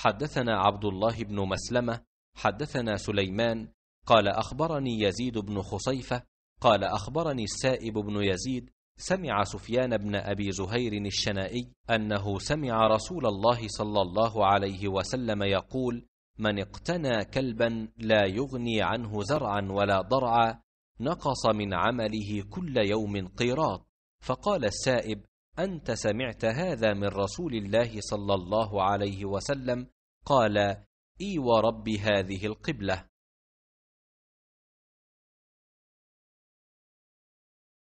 حدثنا عبد الله بن مسلمة حدثنا سليمان قال أخبرني يزيد بن خصيفة قال أخبرني السائب بن يزيد سمع سفيان بن أبي زهير الشنائي أنه سمع رسول الله صلى الله عليه وسلم يقول من اقتنى كلبا لا يغني عنه زرعا ولا ضرعا نقص من عمله كل يوم قيراط فقال السائب أنت سمعت هذا من رسول الله صلى الله عليه وسلم قال اي ورب هذه القبله